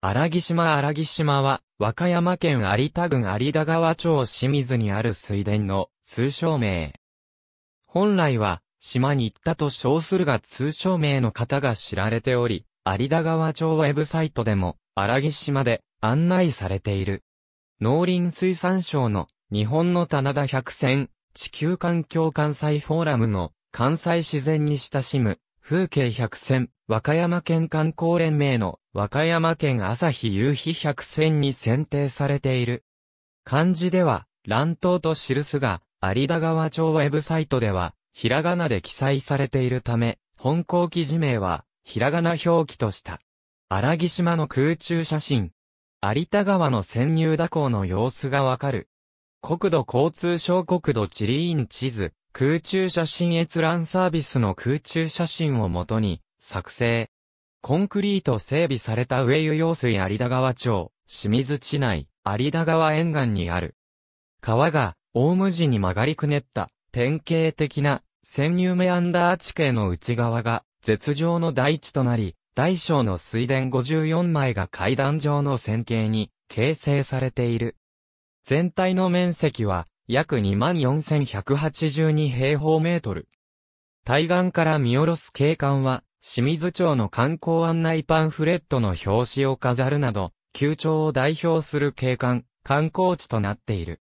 荒木島荒木島は、和歌山県有田郡有田川町清水にある水田の通称名。本来は、島に行ったと称するが通称名の方が知られており、有田川町ウェブサイトでも、荒木島で案内されている。農林水産省の日本の棚田百選、地球環境関西フォーラムの関西自然に親しむ風景百選和歌山県観光連盟の和歌山県朝日夕日百選に選定されている。漢字では、乱闘と記すが、有田川町ウェブサイトでは、ひらがなで記載されているため、本校記事名は、ひらがな表記とした。荒木島の空中写真。有田川の潜入蛇行の様子がわかる。国土交通省国土地理院地図、空中写真閲覧サービスの空中写真をもとに、作成。コンクリート整備された上湯用水有田川町、清水地内、有田川沿岸にある。川が、大無地に曲がりくねった、典型的な、潜入メアンダー地形の内側が、絶上の大地となり、大小の水田54枚が階段状の線形に、形成されている。全体の面積は、約24,182平方メートル。対岸から見下ろす景観は、清水町の観光案内パンフレットの表紙を飾るなど、旧町を代表する景観、観光地となっている。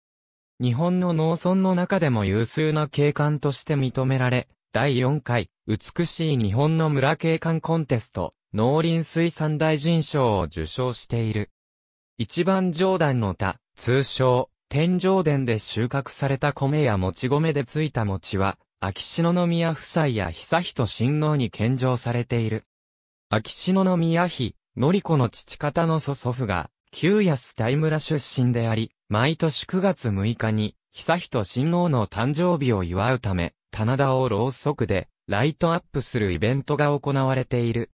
日本の農村の中でも有数な景観として認められ、第4回、美しい日本の村景観コンテスト、農林水産大臣賞を受賞している。一番上段の他、通称、天上殿で収穫された米やもち米でついた餅は、秋篠宮夫妻や悠仁親王に献上されている。秋篠宮妃、り子の父方の祖祖父が、旧安大村出身であり、毎年9月6日に、悠仁親王の誕生日を祝うため、棚田をろうそくで、ライトアップするイベントが行われている。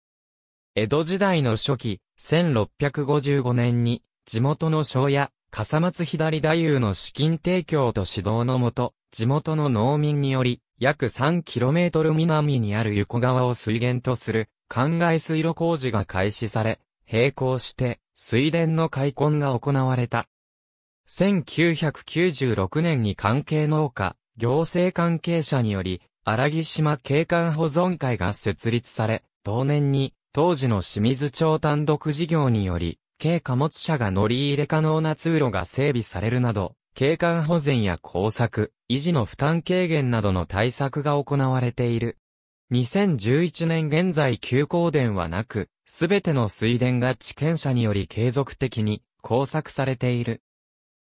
江戸時代の初期、1655年に、地元の庄屋、笠松左太夫の資金提供と指導のもと、地元の農民により、約 3km 南にある横川を水源とする、灌漑水路工事が開始され、並行して、水田の開墾が行われた。1996年に関係農家、行政関係者により、荒木島景観保存会が設立され、同年に、当時の清水町単独事業により、軽貨物車が乗り入れ可能な通路が整備されるなど、景観保全や工作、維持の負担軽減などの対策が行われている。2011年現在休校電はなく、すべての水田が地権者により継続的に工作されている。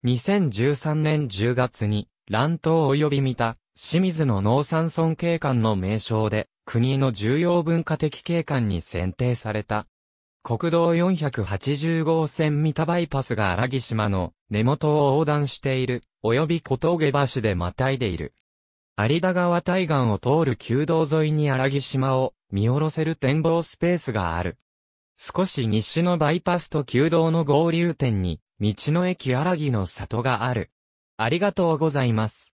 2013年10月に、乱闘及び見た、清水の農産村景観の名称で、国の重要文化的景観に選定された。国道480号線三田バイパスが荒木島の根元を横断している、及び小峠橋でまたいでいる。有田川対岸を通る旧道沿いに荒木島を見下ろせる展望スペースがある。少し西のバイパスと旧道の合流点に、道の駅荒木の里がある。ありがとうございます。